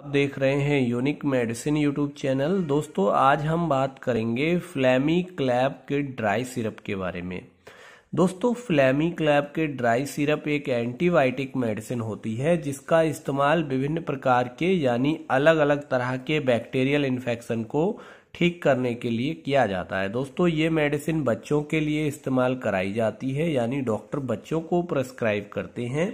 आप देख रहे हैं यूनिक मेडिसिन यूट्यूब चैनल दोस्तों आज हम बात करेंगे फ्लैमी क्लैब के ड्राई सिरप के बारे में दोस्तों फ्लैमी क्लैब के ड्राई सिरप एक एंटीबायोटिक मेडिसिन होती है जिसका इस्तेमाल विभिन्न प्रकार के यानी अलग अलग तरह के बैक्टीरियल इन्फेक्शन को ठीक करने के लिए किया जाता है दोस्तों ये मेडिसिन बच्चों के लिए इस्तेमाल कराई जाती है यानी डॉक्टर बच्चों को प्रेस्क्राइब करते हैं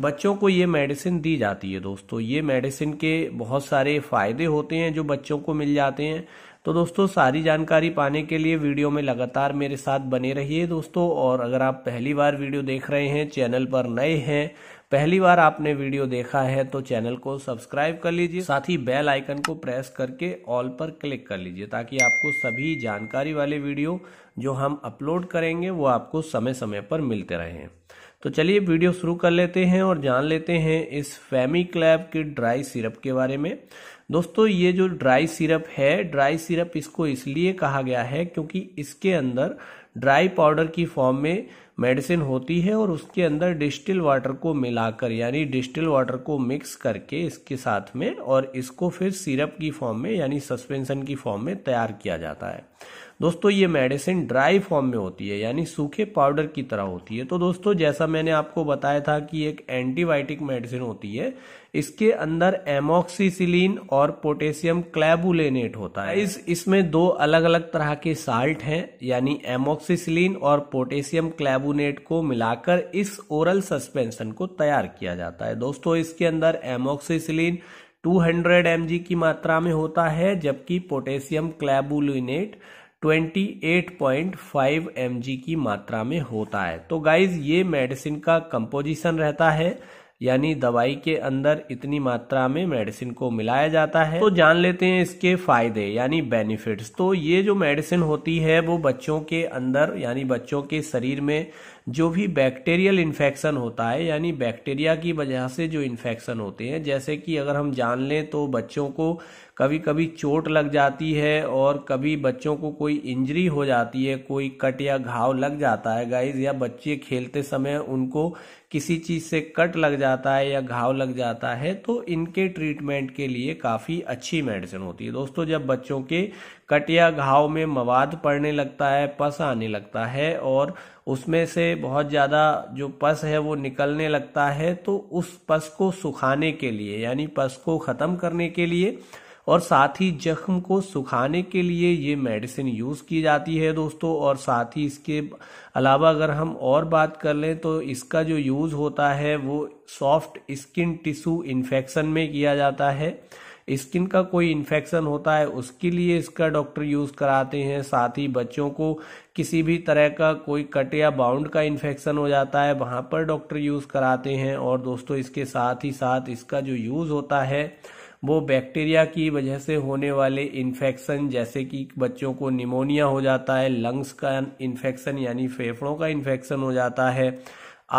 बच्चों को ये मेडिसिन दी जाती है दोस्तों ये मेडिसिन के बहुत सारे फ़ायदे होते हैं जो बच्चों को मिल जाते हैं तो दोस्तों सारी जानकारी पाने के लिए वीडियो में लगातार मेरे साथ बने रहिए दोस्तों और अगर आप पहली बार वीडियो देख रहे हैं चैनल पर नए हैं पहली बार आपने वीडियो देखा है तो चैनल को सब्सक्राइब कर लीजिए साथ ही बेल आइकन को प्रेस करके ऑल पर क्लिक कर लीजिए ताकि आपको सभी जानकारी वाले वीडियो जो हम अपलोड करेंगे वो आपको समय समय पर मिलते रहें तो चलिए वीडियो शुरू कर लेते हैं और जान लेते हैं इस फैमी क्लैब के ड्राई सिरप के बारे में दोस्तों ये जो ड्राई सिरप है ड्राई सिरप इसको इसलिए कहा गया है क्योंकि इसके अंदर ड्राई पाउडर की फॉर्म में मेडिसिन होती है और उसके अंदर डिस्टिल वाटर को मिलाकर यानी डिस्टिल वाटर को मिक्स करके इसके साथ में और इसको फिर सिरप की फॉर्म में यानी सस्पेंशन की फॉर्म में तैयार किया जाता है दोस्तों ये मेडिसिन ड्राई फॉर्म में होती है यानी सूखे पाउडर की तरह होती है तो दोस्तों जैसा मैंने आपको बताया था कि एक एंटीबायोटिक मेडिसिन होती है इसके अंदर एमोक्सीसिलीन और पोटेशियम क्लैबुलेनेट होता है इस इसमें दो अलग अलग तरह के साल्ट हैं यानी एमोक्सीसिलीन और पोटेशियम क्लैबुनेट को मिलाकर इस ओरल सस्पेंशन को तैयार किया जाता है दोस्तों इसके अंदर एमोक्सीसिलीन 200 mg की मात्रा में होता है जबकि पोटेशियम क्लैबुलिनेट 28.5 एम की मात्रा में होता है तो गाइज ये मेडिसिन का कंपोजिशन रहता है यानी दवाई के अंदर इतनी मात्रा में मेडिसिन को मिलाया जाता है तो जान लेते हैं इसके फायदे यानी बेनिफिट्स तो ये जो मेडिसिन होती है वो बच्चों के अंदर यानी बच्चों के शरीर में जो भी बैक्टीरियल इन्फेक्शन होता है यानी बैक्टीरिया की वजह से जो इन्फेक्शन होते हैं जैसे कि अगर हम जान लें तो बच्चों को कभी कभी चोट लग जाती है और कभी बच्चों को कोई इंजरी हो जाती है कोई कट या घाव लग जाता है गाइज या बच्चे खेलते समय उनको किसी चीज़ से कट लग जाता है या घाव लग जाता है तो इनके ट्रीटमेंट के लिए काफ़ी अच्छी मेडिसिन होती है दोस्तों जब बच्चों के कट या घाव में मवाद पड़ने लगता है पस आने लगता है और उसमें से बहुत ज़्यादा जो पस है वो निकलने लगता है तो उस पस को सुखाने के लिए यानी पस को ख़त्म करने के लिए और साथ ही जख्म को सुखाने के लिए ये मेडिसिन यूज़ की जाती है दोस्तों और साथ ही इसके अलावा अगर हम और बात कर लें तो इसका जो यूज़ होता है वो सॉफ्ट स्किन टिश्यू इन्फेक्शन में किया जाता है स्किन का कोई इन्फेक्शन होता है उसके लिए इसका डॉक्टर यूज़ कराते हैं साथ ही बच्चों को किसी भी तरह का कोई कट या बाउंड का इन्फेक्शन हो जाता है वहाँ पर डॉक्टर यूज़ कराते हैं और दोस्तों इसके साथ ही साथ इसका जो यूज़ होता है वो बैक्टीरिया की वजह से होने वाले इन्फेक्शन जैसे कि बच्चों को निमोनिया हो जाता है लंग्स का इन्फेक्शन यानी फेफड़ों का इन्फेक्शन हो जाता है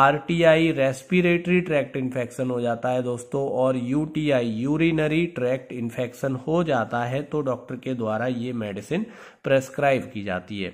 आरटीआई रेस्पिरेटरी ट्रैक्ट इन्फेक्शन हो जाता है दोस्तों और यूटीआई यूरिनरी ट्रैक्ट इन्फेक्शन हो जाता है तो डॉक्टर के द्वारा ये मेडिसिन प्रेस्क्राइब की जाती है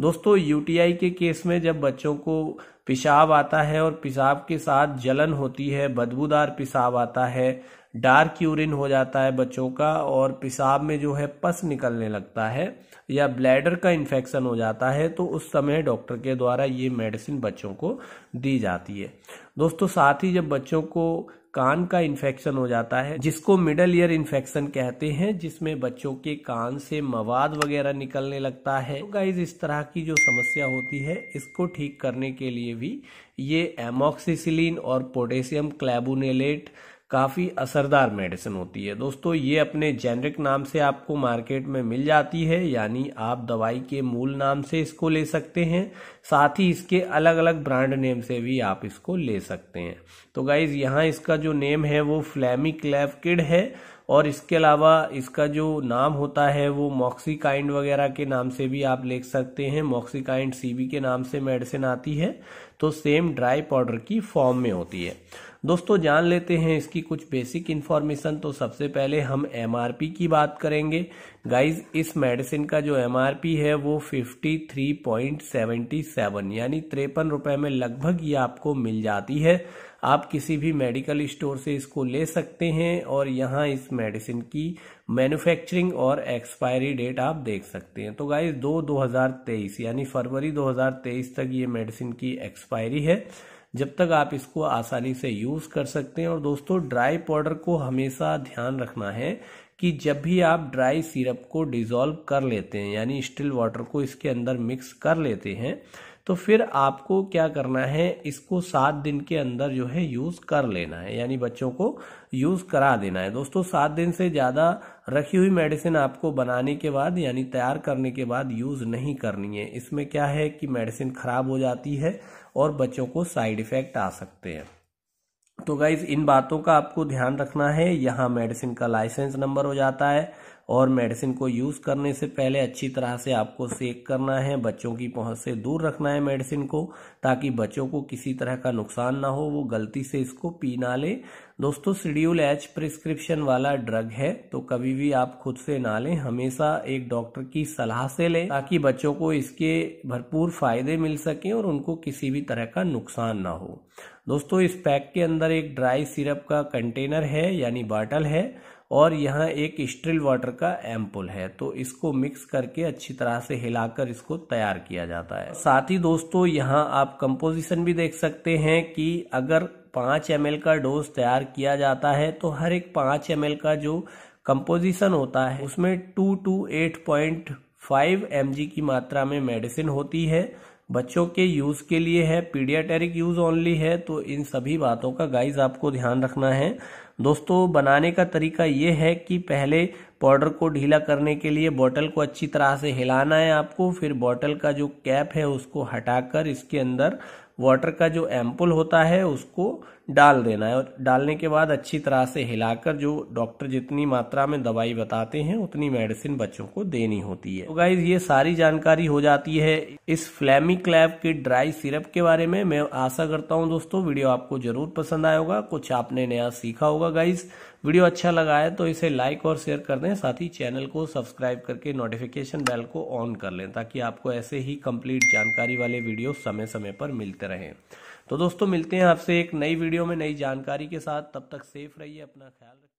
दोस्तों यूटीआई के केस में जब बच्चों को पेशाब आता है और पेशाब के साथ जलन होती है बदबूदार पेशाब आता है डार्क यूरिन हो जाता है बच्चों का और पेशाब में जो है पस निकलने लगता है या ब्लैडर का इन्फेक्शन हो जाता है तो उस समय डॉक्टर के द्वारा ये मेडिसिन बच्चों को दी जाती है दोस्तों साथ ही जब बच्चों को कान का इन्फेक्शन हो जाता है जिसको मिडल ईयर इन्फेक्शन कहते हैं जिसमें बच्चों के कान से मवाद वगैरह निकलने लगता है तो गाइज इस तरह की जो समस्या होती है इसको ठीक करने के लिए भी ये एमोक्सीसिलीन और पोटेशियम क्लेबुनेलेट काफ़ी असरदार मेडिसिन होती है दोस्तों ये अपने जेनरिक नाम से आपको मार्केट में मिल जाती है यानी आप दवाई के मूल नाम से इसको ले सकते हैं साथ ही इसके अलग अलग ब्रांड नेम से भी आप इसको ले सकते हैं तो गाइज यहाँ इसका जो नेम है वो फ्लैमी क्लैफ किड है और इसके अलावा इसका जो नाम होता है वो मॉक्सीकाइंड वगैरह के नाम से भी आप ले सकते हैं मॉक्सीकाइंड सीबी के नाम से मेडिसिन आती है तो सेम ड्राई पाउडर की फॉर्म में होती है दोस्तों जान लेते हैं इसकी कुछ बेसिक इन्फॉर्मेशन तो सबसे पहले हम एम की बात करेंगे गाइस इस मेडिसिन का जो एम है वो 53.77 यानी तिरपन रुपए में लगभग ये आपको मिल जाती है आप किसी भी मेडिकल स्टोर से इसको ले सकते हैं और यहाँ इस मेडिसिन की मैन्युफैक्चरिंग और एक्सपायरी डेट आप देख सकते हैं तो गाइज दो 2023 यानी फरवरी 2023 तक ये मेडिसिन की एक्सपायरी है जब तक आप इसको आसानी से यूज़ कर सकते हैं और दोस्तों ड्राई पाउडर को हमेशा ध्यान रखना है कि जब भी आप ड्राई सिरप को डिज़ोल्व कर लेते हैं यानी स्टिल वाटर को इसके अंदर मिक्स कर लेते हैं तो फिर आपको क्या करना है इसको सात दिन के अंदर जो है यूज़ कर लेना है यानी बच्चों को यूज़ करा देना है दोस्तों सात दिन से ज़्यादा रखी हुई मेडिसिन आपको बनाने के बाद यानी तैयार करने के बाद यूज़ नहीं करनी है इसमें क्या है कि मेडिसिन ख़राब हो जाती है और बच्चों को साइड इफ़ेक्ट आ सकते हैं तो गाइज इन बातों का आपको ध्यान रखना है यहाँ मेडिसिन का लाइसेंस नंबर हो जाता है और मेडिसिन को यूज़ करने से पहले अच्छी तरह से आपको सेक करना है बच्चों की पहुंच से दूर रखना है मेडिसिन को ताकि बच्चों को किसी तरह का नुकसान ना हो वो गलती से इसको पी ना ले दोस्तों शेड्यूल एच प्रिस्क्रिप्शन वाला ड्रग है तो कभी भी आप खुद से ना लें हमेशा एक डॉक्टर की सलाह से लें ताकि बच्चों को इसके भरपूर फायदे मिल सकें और उनको किसी भी तरह का नुकसान ना हो दोस्तों इस पैक के अंदर एक ड्राई सिरप का कंटेनर है यानी बाटल है और यहाँ एक स्ट्रिल वाटर का एम्पुल है तो इसको मिक्स करके अच्छी तरह से हिलाकर इसको तैयार किया जाता है साथ ही दोस्तों यहाँ आप कंपोजिशन भी देख सकते हैं कि अगर पांच एम का डोज तैयार किया जाता है तो हर एक पांच एम का जो कंपोजिशन होता है उसमें two two eight point five M की मात्रा में मेडिसिन होती है बच्चों के यूज़ के लिए है पीडियाटेरिक यूज़ ओनली है तो इन सभी बातों का गाइज आपको ध्यान रखना है दोस्तों बनाने का तरीका ये है कि पहले पाउडर को ढीला करने के लिए बॉटल को अच्छी तरह से हिलाना है आपको फिर बॉटल का जो कैप है उसको हटाकर इसके अंदर वाटर का जो एम्पल होता है उसको डाल देना है और डालने के बाद अच्छी तरह से हिलाकर जो डॉक्टर जितनी मात्रा में दवाई बताते हैं उतनी मेडिसिन बच्चों को देनी होती है तो गाइज ये सारी जानकारी हो जाती है इस फ्लैमी क्लैब के ड्राई सिरप के बारे में मैं आशा करता हूँ दोस्तों वीडियो आपको जरूर पसंद आया होगा कुछ आपने नया सीखा होगा गाइज वीडियो अच्छा लगा है तो इसे लाइक और शेयर कर दें साथ ही चैनल को सब्सक्राइब करके नोटिफिकेशन बेल को ऑन कर लें ताकि आपको ऐसे ही कंप्लीट जानकारी वाले वीडियो समय समय पर मिलते रहें तो दोस्तों मिलते हैं आपसे एक नई वीडियो में नई जानकारी के साथ तब तक सेफ रहिए अपना ख्याल रखिए